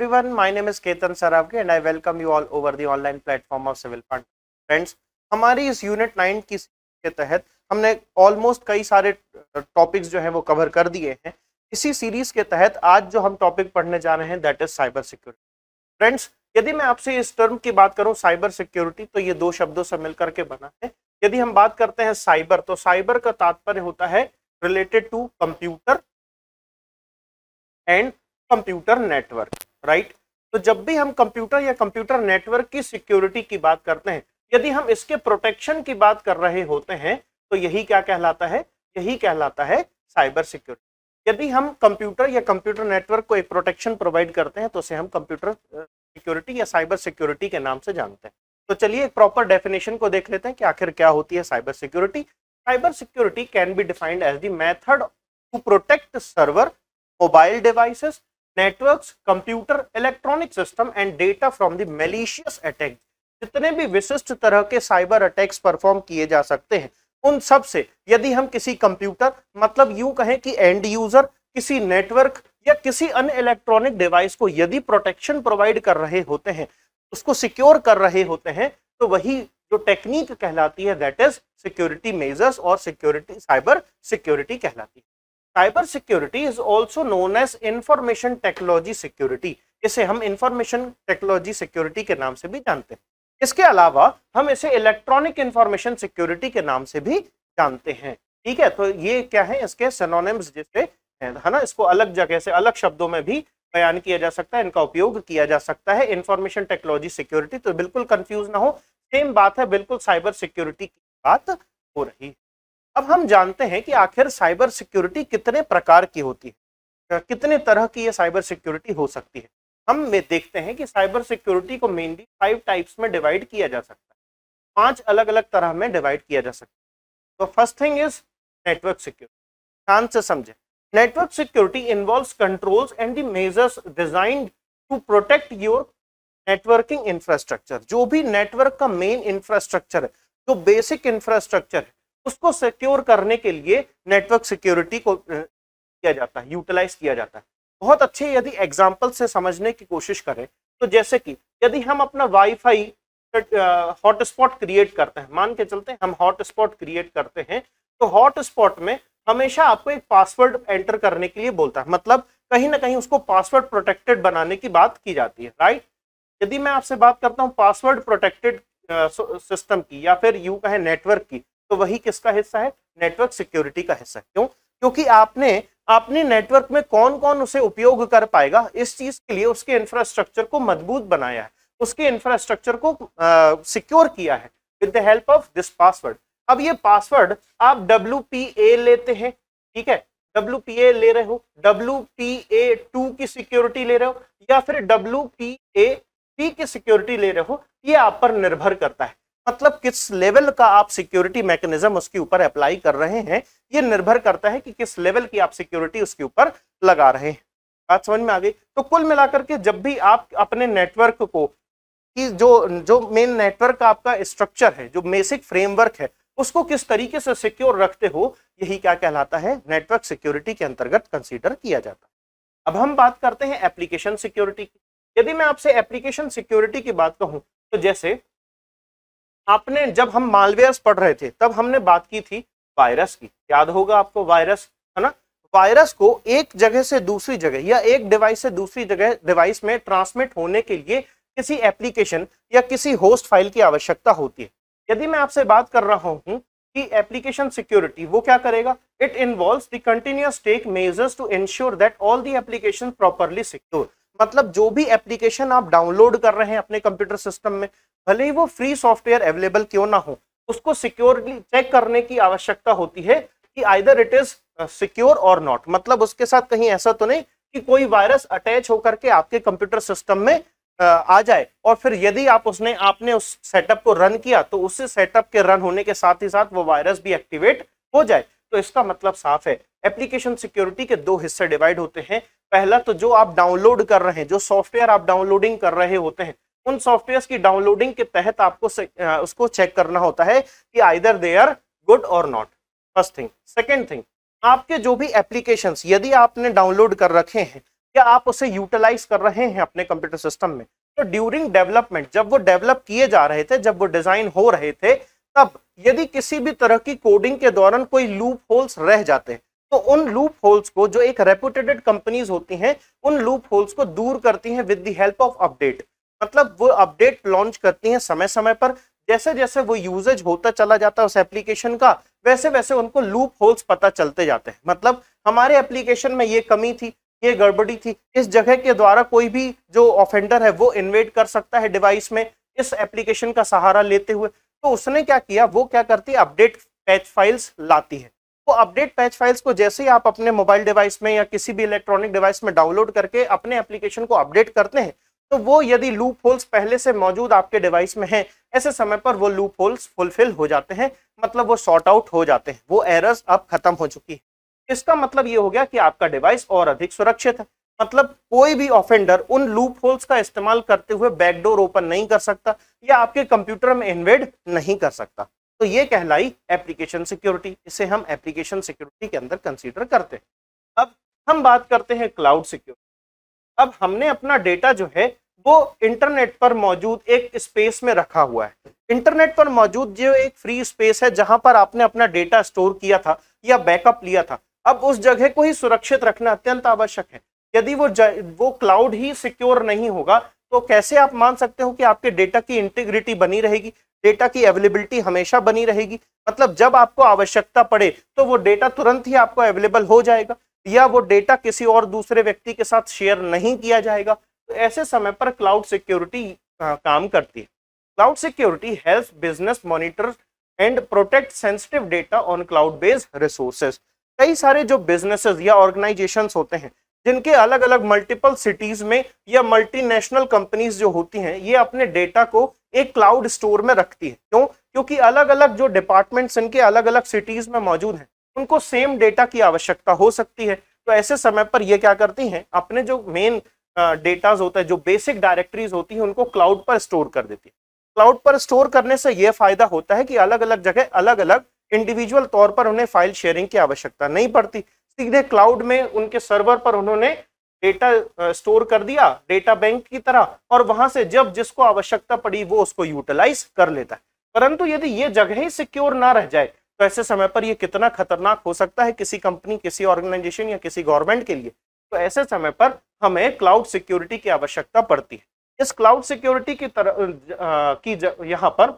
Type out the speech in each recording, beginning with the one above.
everyone. My name is Ketan Saravgi and I welcome you all over the online platform of civil fund friends हमारी इस unit nine की के तहत हमने almost कई सारे टॉपिक्स uh, जो हैं वो कवर कर दिए हैं इसी सीरीज के तहत आज जो हम टॉपिक पढ़ने जा रहे हैं that is cyber security friends यदि मैं आपसे इस टर्म की बात करूँ साइबर सिक्योरिटी तो ये दो शब्दों से मिलकर के बना है यदि हम बात करते हैं साइबर तो साइबर का तात्पर्य होता है related to computer and computer network right तो जब भी हम कंप्यूटर या कंप्यूटर नेटवर्क की सिक्योरिटी की बात करते हैं यदि हम इसके प्रोटेक्शन की बात कर रहे होते हैं तो यही क्या कहलाता है यही कहलाता है साइबर सिक्योरिटी यदि हम कंप्यूटर या कंप्यूटर नेटवर्क को एक प्रोटेक्शन प्रोवाइड करते हैं तो उसे हम कंप्यूटर सिक्योरिटी या साइबर सिक्योरिटी के नाम से जानते हैं तो चलिए एक प्रॉपर डेफिनेशन को देख लेते हैं कि आखिर क्या होती है cyber security cyber security can be defined as the method to protect server mobile devices networks computer electronic system and data from the malicious attack जितने भी विशिष्ट तरह के साइबर अटैक्स परफॉर्म किए जा सकते हैं उन सब से यदि हम किसी कंप्यूटर मतलब यू कहें कि एंड यूजर किसी नेटवर्क या किसी अन्य इलेक्ट्रॉनिक डिवाइस को यदि प्रोटेक्शन प्रोवाइड कर रहे होते हैं उसको सिक्योर कर रहे होते हैं तो वही जो टेक्निक कहलाती है दैट इज सिक्योरिटी मेजर्स और सिक्योरिटी साइबर सिक्योरिटी कहलाती है cyber security is also known as information technology security इसे हम इंफॉर्मेशन टेक्नोलॉजी सिक्योरिटी के नाम से भी जानते हैं इसके अलावा हम इसे इलेक्ट्रॉनिक इंफॉर्मेशन सिक्योरिटी के नाम से भी जानते हैं ठीक है तो ये क्या है इसके सेनोनिम्स जिसपे है ना इसको अलग जगह से अलग शब्दों में भी बयान किया जा सकता है इनका उपयोग किया जा सकता है इंफॉर्मेशन टेक्नोलॉजी सिक्योरिटी तो बिल्कुल कंफ्यूज ना हो सेम बात है बिल्कुल साइबर सिक्योरिटी की बात हो रही है अब हम जानते हैं कि आखिर साइबर सिक्योरिटी कितने प्रकार की होती है कितने तरह की ये साइबर सिक्योरिटी हो सकती है हम देखते हैं कि साइबर सिक्योरिटी को मेनली फाइव टाइप्स में डिवाइड किया जा सकता है पांच अलग अलग तरह में डिवाइड किया जा सकता है तो first thing is network security ध्यान से समझें network security involve control and the measures designed to protect your networking जो भी नेटवर्क का मेन इंफ्रास्ट्रक्चर है जो बेसिक इंफ्रास्ट्रक्चर है उसको सिक्योर करने के लिए नेटवर्क सिक्योरिटी को किया जाता है यूटिलाइज किया जाता है बहुत अच्छे यदि एग्जाम्पल से समझने की कोशिश करें तो जैसे कि यदि हम अपना वाईफाई हॉटस्पॉट क्रिएट करते हैं मान के चलते हैं हम हॉटस्पॉट क्रिएट करते हैं तो हॉटस्पॉट में हमेशा आपको एक पासवर्ड एंटर करने के लिए बोलता है मतलब कहीं ना कहीं उसको पासवर्ड प्रोटेक्टेड बनाने की बात की जाती है राइट यदि मैं आपसे बात करता हूँ पासवर्ड प्रोटेक्टेड सिस्टम की या फिर यू कहें नेटवर्क की तो वही किसका हिस्सा है नेटवर्क सिक्योरिटी का हिस्सा क्यों क्योंकि आपने अपने नेटवर्क में कौन कौन उसे उपयोग कर पाएगा इस चीज के लिए उसके इंफ्रास्ट्रक्चर को मजबूत बनाया है उसके इंफ्रास्ट्रक्चर को सिक्योर uh, किया है with the help of this password अब ये पासवर्ड आप डब्ल्यू लेते हैं ठीक है डब्ल्यू ले रहे हो डब्ल्यू टू की सिक्योरिटी ले रहे हो या फिर डब्ल्यू पी की सिक्योरिटी ले रहे हो ये आप पर निर्भर करता है मतलब किस लेवल का आप सिक्योरिटी मैकेनिज्म उसके ऊपर अप्लाई कर रहे हैं ये निर्भर करता है कि किस लेवल की आप सिक्योरिटी उसके ऊपर लगा रहे हैं बात समझ में आ गई तो कुल मिलाकर के जब भी आप अपने नेटवर्क को कि जो जो मेन नेटवर्क का आपका स्ट्रक्चर है जो बेसिक फ्रेमवर्क है उसको किस तरीके से सिक्योर रखते हो यही क्या कहलाता है नेटवर्क सिक्योरिटी के अंतर्गत कंसीडर किया जाता है अब हम बात करते हैं एप्लीकेशन सिक्योरिटी की यदि मैं आपसे एप्लीकेशन सिक्योरिटी की बात कहूँ तो जैसे आपने जब हम मालवेयर्स पढ़ रहे थे तब हमने बात की थी वायरस की याद होगा आपको वायरस है ना वायरस को एक जगह से दूसरी जगह या एक डिवाइस से दूसरी जगह डिवाइस में ट्रांसमिट होने के लिए किसी एप्लीकेशन या किसी होस्ट फाइल की आवश्यकता होती है यदि मैं आपसे बात कर रहा हूं कि एप्लीकेशन सिक्योरिटी वो क्या करेगा it involve the continuous tech measures to ensure that all the application properly secure मतलब जो भी एप्लीकेशन आप डाउनलोड कर रहे हैं अपने कंप्यूटर सिस्टम में भले ही वो फ्री सॉफ्टवेयर अवेलेबल क्यों ना हो उसको सिक्योरली चेक करने की आवश्यकता होती है कि आइदर इट इज सिक्योर और नॉट मतलब उसके साथ कहीं ऐसा तो नहीं कि कोई वायरस अटैच होकर के आपके कंप्यूटर सिस्टम में uh, आ जाए और फिर यदि आप उसने आपने उस सेटअप को रन किया तो उस सेटअप के रन होने के साथ ही साथ वो वायरस भी एक्टिवेट हो जाए तो इसका मतलब साफ है एप्लीकेशन सिक्योरिटी के दो हिस्से डिवाइड होते हैं पहला तो जो आप डाउनलोड कर रहे हैं जो सॉफ्टवेयर आप डाउनलोडिंग कर रहे होते हैं उन सॉफ्टवेयर की डाउनलोडिंग के तहत आपको से, आ, उसको चेक करना होता है कि आइदर दे आर गुड और not first thing second thing आपके जो भी एप्लीकेशन यदि आपने डाउनलोड कर रखे हैं या आप उसे यूटिलाइज कर रहे हैं अपने कंप्यूटर सिस्टम में तो ड्यूरिंग डेवलपमेंट जब वो डेवलप किए जा रहे थे जब वो डिजाइन हो रहे थे तब यदि किसी भी तरह की कोडिंग के दौरान कोई लूप होल्स रह जाते हैं तो उन लूप होल्स को जो एक रेपुटेटेड कंपनीज होती हैं उन लूप होल्स को दूर करती हैं with the help of update मतलब वो अपडेट लॉन्च करती हैं समय समय पर जैसे जैसे वो यूजेज होता चला जाता है उस एप्लीकेशन का वैसे वैसे उनको लूप होल्स पता चलते जाते हैं मतलब हमारे एप्लीकेशन में ये कमी थी ये गड़बड़ी थी इस जगह के द्वारा कोई भी जो ऑफेंडर है वो इन्वेट कर सकता है डिवाइस में इस एप्लीकेशन का सहारा लेते हुए तो उसने क्या किया वो क्या करती है अपडेट पैच फाइल्स लाती है वो अपडेट पैच फाइल्स को जैसे ही आप अपने मोबाइल डिवाइस में या किसी भी इलेक्ट्रॉनिक डिवाइस में डाउनलोड करके अपने एप्लीकेशन को अपडेट करते हैं तो वो यदि लूप होल्स पहले से मौजूद आपके डिवाइस में है ऐसे समय पर वो लूप होल्स फुलफिल हो जाते हैं मतलब वो शॉर्ट आउट हो जाते हैं वो एरर्स अब खत्म हो चुकी है इसका मतलब ये हो गया कि आपका डिवाइस और अधिक सुरक्षित है मतलब कोई भी ऑफेंडर उन लूप होल्स का इस्तेमाल करते हुए बैकडोर ओपन नहीं कर सकता या आपके कंप्यूटर में इन्वेड नहीं कर सकता तो ये कहलाई एप्लीकेशन सिक्योरिटी इसे हम एप्लीकेशन सिक्योरिटी के अंदर कंसीडर करते हैं अब हम बात करते हैं क्लाउड सिक्योरिटी अब हमने अपना डेटा जो है वो इंटरनेट पर मौजूद एक स्पेस में रखा हुआ है इंटरनेट पर मौजूद जो एक फ्री स्पेस है जहां पर आपने अपना डेटा स्टोर किया था या बैकअप लिया था अब उस जगह को ही सुरक्षित रखना अत्यंत आवश्यक है यदि वो वो क्लाउड ही सिक्योर नहीं होगा तो कैसे आप मान सकते हो कि आपके डेटा की इंटीग्रिटी बनी रहेगी डेटा की अवेलेबिलिटी हमेशा बनी रहेगी मतलब जब आपको आवश्यकता पड़े तो वो डेटा तुरंत ही आपको अवेलेबल हो जाएगा या वो डेटा किसी और दूसरे व्यक्ति के साथ शेयर नहीं किया जाएगा तो ऐसे समय पर क्लाउड सिक्योरिटी काम करती है cloud security help business monitor and protect sensitive data on cloud based resources कई सारे जो बिजनेसेस या ऑर्गेनाइजेशंस होते हैं जिनके अलग अलग मल्टीपल सिटीज में या मल्टीनेशनल कंपनीज जो होती हैं ये अपने डेटा को एक क्लाउड स्टोर में रखती है क्यों क्योंकि अलग अलग जो डिपार्टमेंट्स इनके अलग अलग सिटीज में मौजूद हैं उनको सेम डेटा की आवश्यकता हो सकती है तो ऐसे समय पर ये क्या करती हैं अपने जो मेन डेटाज होता है जो बेसिक डायरेक्टरीज होती हैं उनको क्लाउड पर स्टोर कर देती है क्लाउड पर स्टोर करने से यह फायदा होता है कि अलग अलग जगह अलग अलग इंडिविजुअल तौर पर उन्हें फाइल शेयरिंग की आवश्यकता नहीं पड़ती सीधे क्लाउड में उनके सर्वर पर उन्होंने डेटा स्टोर कर दिया डेटा बैंक की तरह और वहां से जब जिसको आवश्यकता पड़ी वो उसको यूटिलाइज कर लेता है परंतु यदि ये जगह ही सिक्योर ना रह जाए तो ऐसे समय पर ये कितना खतरनाक हो सकता है किसी कंपनी किसी ऑर्गेनाइजेशन या किसी गवर्नमेंट के लिए तो ऐसे समय पर हमें क्लाउड सिक्योरिटी की आवश्यकता पड़ती है इस क्लाउड सिक्योरिटी की तरह की यहाँ पर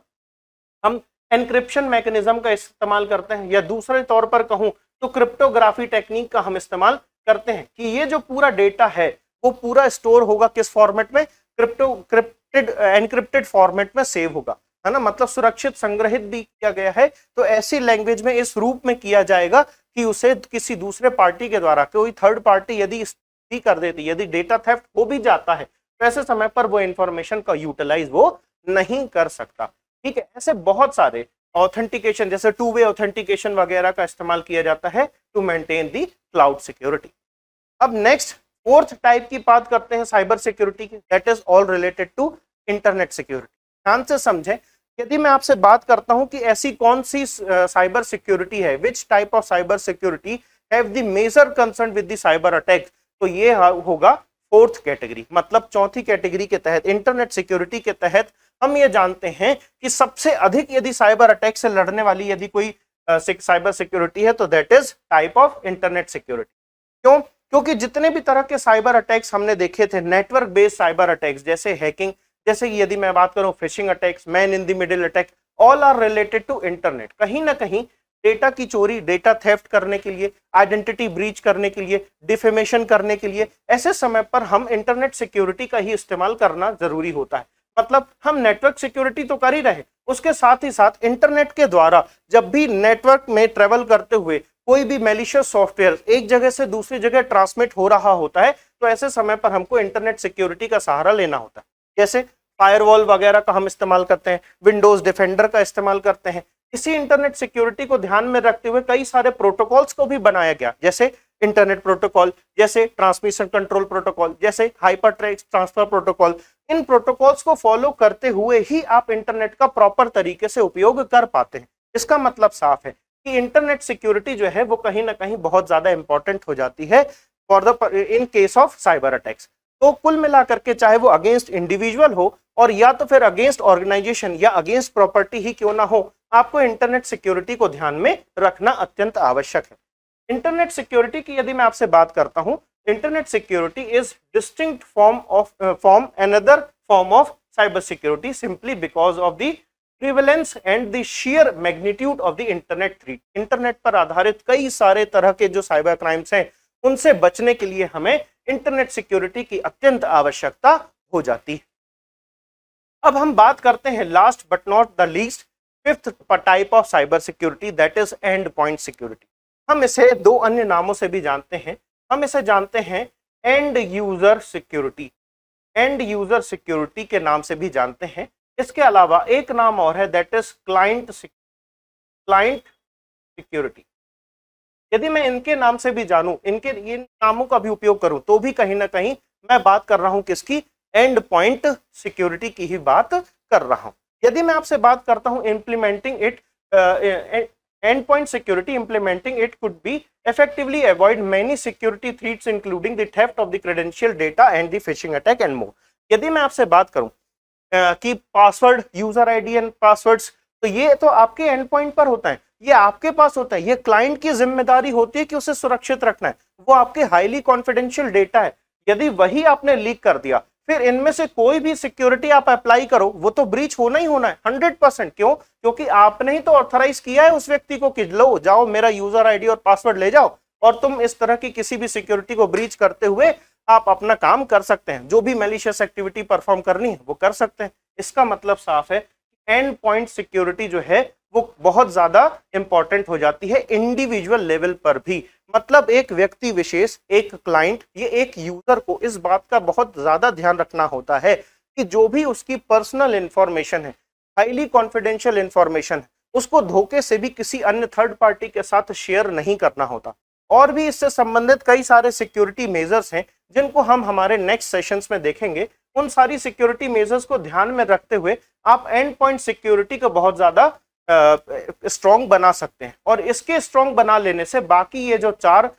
हम एनक्रिप्शन मैकेनिज्म का इस्तेमाल करते हैं या दूसरे तौर पर कहूँ तो क्रिप्टोग्राफी टेक्निक का हम इस्तेमाल करते हैं कि ये जो पूरा डेटा है वो पूरा स्टोर होगा किस फॉर्मेट में क्रिप्टो क्रिप्टेड एनक्रिप्टेड फॉर्मेट में सेव होगा है ना मतलब सुरक्षित संग्रहित भी किया गया है तो ऐसी लैंग्वेज में इस रूप में किया जाएगा कि उसे किसी दूसरे पार्टी के द्वारा कोई थर्ड पार्टी यदि भी कर देती यदि डेटा थेफ्ट हो भी जाता है तो ऐसे समय पर वो इंफॉर्मेशन का यूटिलाइज वो नहीं कर सकता ठीक है ऐसे बहुत सारे ऑथेंटिकेशन जैसे टू वे ऑथेंटिकेशन वगैरह का इस्तेमाल किया जाता है to maintain the cloud security अब नेक्स्ट फोर्थ टाइप की बात करते हैं साइबर सिक्योरिटी की that is all related to internet security ध्यान से समझें यदि मैं आपसे बात करता हूं कि ऐसी कौन सी साइबर सिक्योरिटी है which type of cyber security have the major concern with the cyber attack तो ये होगा फोर्थ कैटेगरी मतलब चौथी कैटेगरी के तहत इंटरनेट सिक्योरिटी के तहत हम ये जानते हैं कि सबसे अधिक यदि साइबर अटैक से लड़ने वाली यदि कोई साइबर सिक्योरिटी है तो that is type of internet security क्यों क्योंकि जितने भी तरह के साइबर अटैक्स हमने देखे थे नेटवर्क बेस्ड साइबर अटैक्स जैसे हैकिंग जैसे यदि मैं बात करूं phishing attacks man in the middle attack all are related to internet कहीं ना कहीं डेटा की चोरी डेटा थेफ्ट करने के लिए आइडेंटिटी ब्रीच करने के लिए डिफेमेशन करने के लिए ऐसे समय पर हम इंटरनेट सिक्योरिटी का ही इस्तेमाल करना जरूरी होता है मतलब हम नेटवर्क सिक्योरिटी तो कर ही रहे उसके साथ ही साथ इंटरनेट के द्वारा जब भी नेटवर्क में ट्रेवल करते हुए कोई भी मेलिशियस सॉफ्टवेयर एक जगह से दूसरी जगह ट्रांसमिट हो रहा होता है तो ऐसे समय पर हमको इंटरनेट सिक्योरिटी का सहारा लेना होता है जैसे फायरवॉल वगैरह का हम इस्तेमाल करते हैं विंडोज डिफेंडर का इस्तेमाल करते हैं इसी इंटरनेट सिक्योरिटी को ध्यान में रखते हुए कई सारे प्रोटोकॉल्स को भी बनाया गया जैसे इंटरनेट प्रोटोकॉल जैसे ट्रांसमिशन कंट्रोल प्रोटोकॉल जैसे हाइपर ट्रांसफर प्रोटोकॉल इन प्रोटोकॉल्स को फॉलो करते हुए ही आप इंटरनेट का प्रॉपर तरीके से उपयोग कर पाते हैं इसका मतलब साफ है कि इंटरनेट सिक्योरिटी जो है वो कहीं ना कहीं बहुत ज्यादा इंपॉर्टेंट हो जाती है for the in case of cyber attacks तो कुल मिलाकर के चाहे वो अगेंस्ट इंडिविजुअल हो और या तो फिर अगेंस्ट ऑर्गेनाइजेशन या अगेंस्ट प्रॉपर्टी ही क्यों ना हो आपको इंटरनेट सिक्योरिटी को ध्यान में रखना अत्यंत आवश्यक है इंटरनेट सिक्योरिटी की यदि मैं आपसे बात करता हूं internet security is distinct form of form another form of cyber security simply because of the prevalence and the sheer magnitude of the internet threat internet पर आधारित कई सारे तरह के जो साइबर क्राइम्स हैं उनसे बचने के लिए हमें इंटरनेट सिक्योरिटी की अत्यंत आवश्यकता हो जाती है अब हम बात करते हैं last but not the least fifth type of cyber security that is endpoint security हम इसे दो अन्य नामों से भी जानते हैं हम इसे जानते हैं end user security end user security के नाम से भी जानते हैं इसके अलावा एक नाम और है that is client client security यदि मैं इनके नाम से भी जानूं इनके इन नामों का भी उपयोग करूं तो भी कहीं ना कहीं मैं बात कर रहा हूं किसकी एंड पॉइंट सिक्योरिटी की ही बात कर रहा हूं यदि मैं आपसे बात करता हूं implementing it endpoint security implementing it could be effectively avoid many security threats including the theft of the credential data and the phishing attack and more यदि मैं आपसे बात करूं कि password user ID and passwords तो ये तो आपके एंड पॉइंट पर होता है ये आपके पास होता है ये क्लाइंट की जिम्मेदारी होती है कि उसे सुरक्षित रखना है वो आपके हाईली कॉन्फिडेंशियल डेटा है यदि वही आपने लीक कर दिया फिर इनमें से कोई भी सिक्योरिटी आप अप्लाई करो वो तो ब्रीच होना ही होना है हंड्रेड परसेंट क्यों क्योंकि आपने ही तो ऑथराइज किया है उस व्यक्ति को कि लो जाओ मेरा यूजर आईडी और पासवर्ड ले जाओ और तुम इस तरह की किसी भी सिक्योरिटी को ब्रीच करते हुए आप अपना काम कर सकते हैं जो भी मेलिशियस एक्टिविटी परफॉर्म करनी है वो कर सकते हैं इसका मतलब साफ है एंड पॉइंट सिक्योरिटी जो है वो बहुत ज्यादा इंपॉर्टेंट हो जाती है इंडिविजुअल लेवल पर भी मतलब एक व्यक्ति विशेष एक क्लाइंट ये एक यूजर को इस बात का बहुत ज्यादा ध्यान रखना होता है कि जो भी उसकी पर्सनल इंफॉर्मेशन है हाईली कॉन्फिडेंशियल इंफॉर्मेशन है उसको धोखे से भी किसी अन्य थर्ड पार्टी के साथ शेयर नहीं करना होता और भी इससे संबंधित कई सारे सिक्योरिटी मेजर्स हैं जिनको हम हमारे नेक्स्ट सेशंस में देखेंगे उन सारी सिक्योरिटी मेजर्स को ध्यान में रखते हुए आप एंड पॉइंट सिक्योरिटी को बहुत ज़्यादा स्ट्रॉन्ग बना सकते हैं और इसके स्ट्रॉन्ग बना लेने से बाकी ये जो चार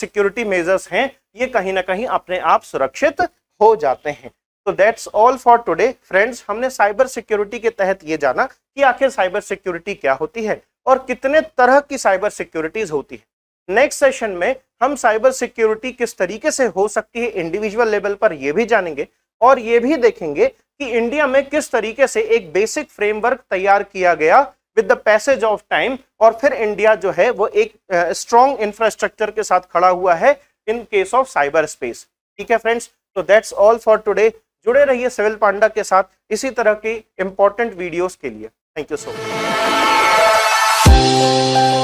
सिक्योरिटी मेजर्स हैं ये कहीं ना कहीं अपने आप सुरक्षित हो जाते हैं तो that's all for today friends हमने साइबर सिक्योरिटी के तहत ये जाना कि आखिर साइबर सिक्योरिटी क्या होती है और कितने तरह की साइबर सिक्योरिटीज होती है नेक्स्ट सेशन में हम साइबर सिक्योरिटी किस तरीके से हो सकती है इंडिविजुअल लेवल पर यह भी जानेंगे और ये भी देखेंगे कि इंडिया में किस तरीके से एक बेसिक फ्रेमवर्क तैयार किया गया with the passage of time और फिर इंडिया जो है वो एक स्ट्रॉन्ग uh, इंफ्रास्ट्रक्चर के साथ खड़ा हुआ है in case of cyber space ठीक है फ्रेंड्स तो दैट्स ऑल फॉर टुडे जुड़े रहिए सिविल पांडा के साथ इसी तरह की इंपॉर्टेंट वीडियोस के लिए थैंक यू सो मच